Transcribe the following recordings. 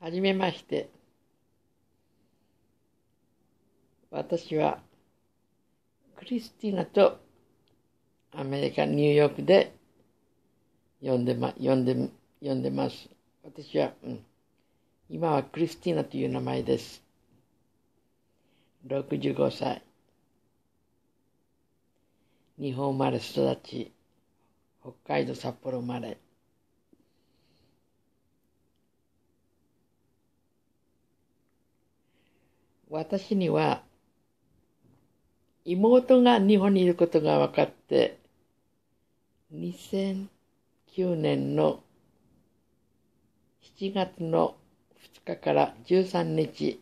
はじめまして。私はクリスティーナとアメリカ・ニューヨークで呼んで,、ま、呼んで呼んでます。私は、うん、今はクリスティーナという名前です。65歳。日本生まれ育ち、北海道札幌生まれ。私には妹が日本にいることが分かって、2009年の7月の2日から13日、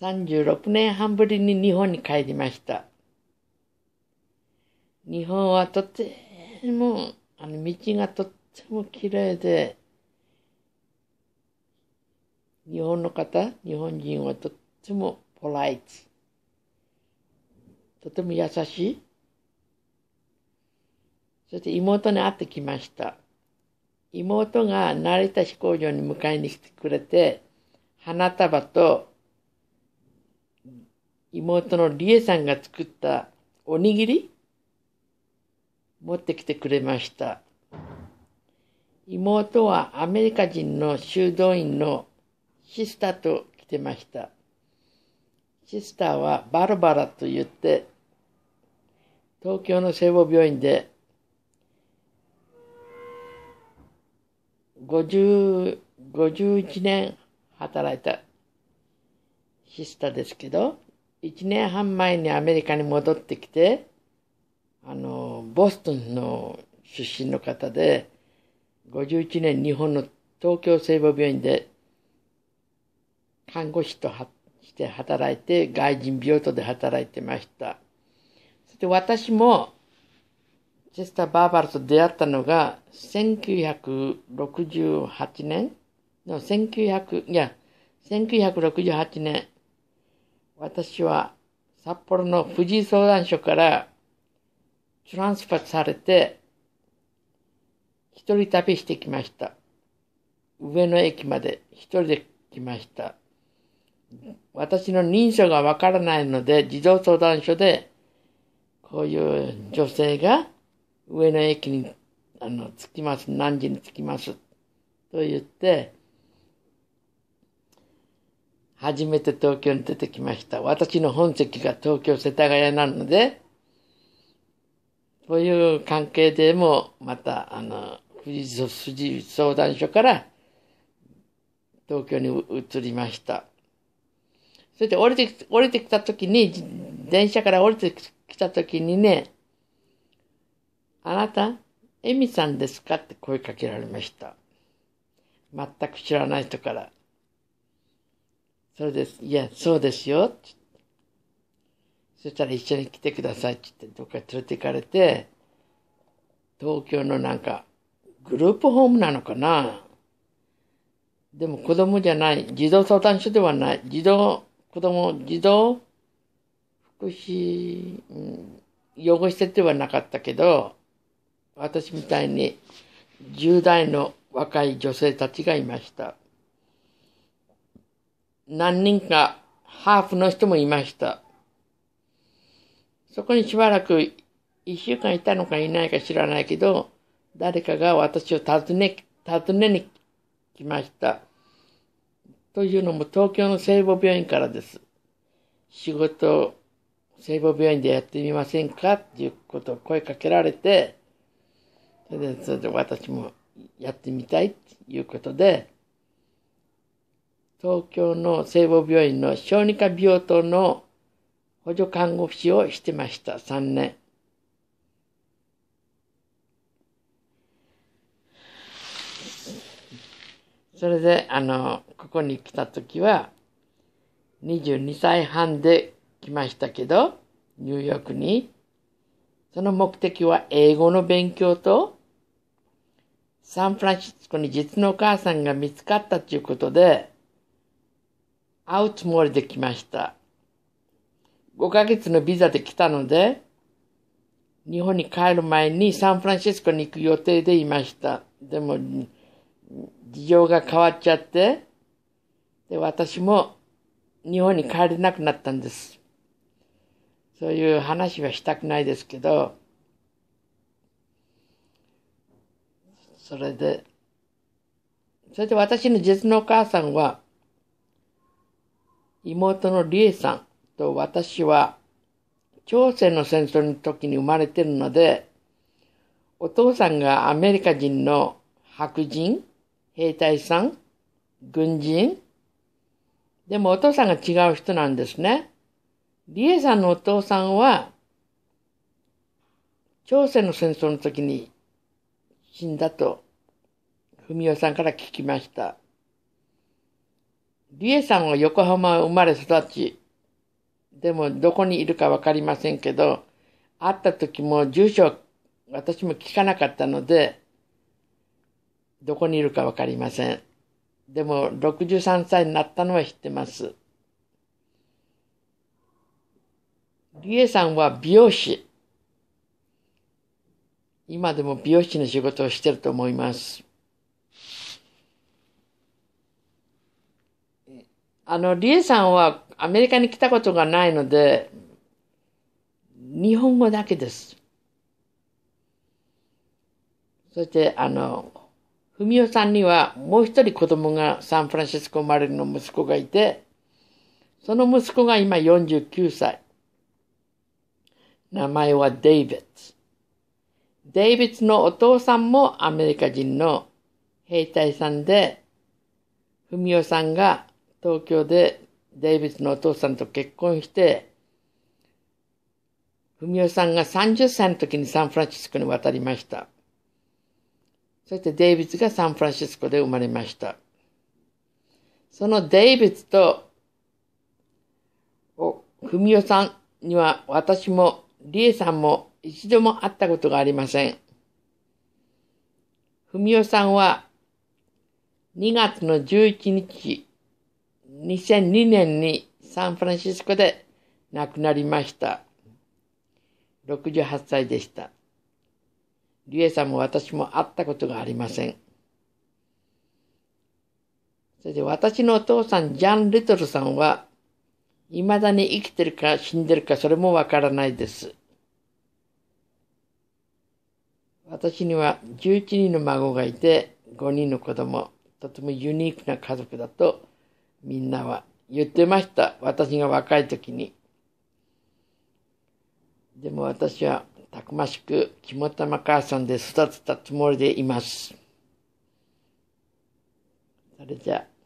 36年半ぶりに日本に帰りました。日本はとても、あの道がとっても綺麗で、日本の方、日本人はとってもポライト。とても優しい。そして妹に会ってきました。妹が成田飛行場に迎えに来てくれて、花束と妹の理恵さんが作ったおにぎり持ってきてくれました。妹はアメリカ人の修道院のシスターと来てました。シスターはバルバラと言って、東京の聖母病院で、50 51年働いたシスターですけど、1年半前にアメリカに戻ってきて、あの、ボストンの出身の方で、51年日本の東京聖母病院で看護師として働いて、外人病棟で働いてました。そして私も、ェスター・バーバルと出会ったのが、1968年の1900、いや、1968年、私は札幌の富士相談所からトランスファされて、一人旅してきました。上野駅まで一人で来ました。私の認証がわからないので、児童相談所で、こういう女性が上野駅に、あの、着きます。何時に着きます。と言って、初めて東京に出てきました。私の本籍が東京世田谷なので、そういう関係でも、また、あの、富士相談所から東京に移りました。それで降りて、降りてきたときに、電車から降りてきたときにね、あなた、エミさんですかって声かけられました。全く知らない人から。そうです。いや、そうですよ。そしたら一緒に来てくださいって言って、どっか連れて行かれて、東京のなんか、グループホームなのかなでも子供じゃない、児童相談所ではない、児童子供、児童福祉、養護施設ではなかったけど、私みたいに10代の若い女性たちがいました。何人かハーフの人もいました。そこにしばらく1週間いたのかいないか知らないけど、誰かが私を訪ね、訪ねに来ました。というのも東京の聖母病院からです。仕事を聖母病院でやってみませんかっていうことを声かけられて、それで、それで私もやってみたいっていうことで、東京の聖母病院の小児科病棟の補助看護師をしてました、3年。それで、あの、ここに来た時は、22歳半で来ましたけど、ニューヨークに。その目的は英語の勉強と、サンフランシスコに実のお母さんが見つかったということで、会うつもりで来ました。5ヶ月のビザで来たので、日本に帰る前にサンフランシスコに行く予定でいました。でも、事情が変わっちゃって、で、私も日本に帰れなくなったんです。そういう話はしたくないですけど、それで、それで私の実のお母さんは、妹の理恵さんと私は、朝鮮の戦争の時に生まれてるので、お父さんがアメリカ人の白人兵隊さん軍人でもお父さんが違う人なんですね。りえさんのお父さんは、朝鮮の戦争の時に死んだと、文夫さんから聞きました。りえさんは横浜生まれ育ち、でもどこにいるかわかりませんけど、会った時も住所私も聞かなかったので、どこにいるかわかりません。でも、63歳になったのは知ってます。リエさんは美容師。今でも美容師の仕事をしてると思います。あの、リエさんはアメリカに来たことがないので、日本語だけです。そして、あの、文夫さんにはもう一人子供がサンフランシスコ生まれの息子がいて、その息子が今49歳。名前はデイビッツ。デイビッツのお父さんもアメリカ人の兵隊さんで、文夫さんが東京でデイビッツのお父さんと結婚して、文夫さんが30歳の時にサンフランシスコに渡りました。そしてデイビッがサンフランシスコで生まれました。そのデイビッと、お、ふみおさんには私もりえさんも一度も会ったことがありません。ふみおさんは2月の11日、2002年にサンフランシスコで亡くなりました。68歳でした。リエさんも私も会ったことがありません。それで私のお父さん、ジャン・リトルさんは、未だに生きてるか死んでるかそれもわからないです。私には11人の孫がいて、5人の子供、とてもユニークな家族だと、みんなは言ってました。私が若い時に。でも私はたくましく肝玉母さんで育てたつもりでいます。それじゃあ。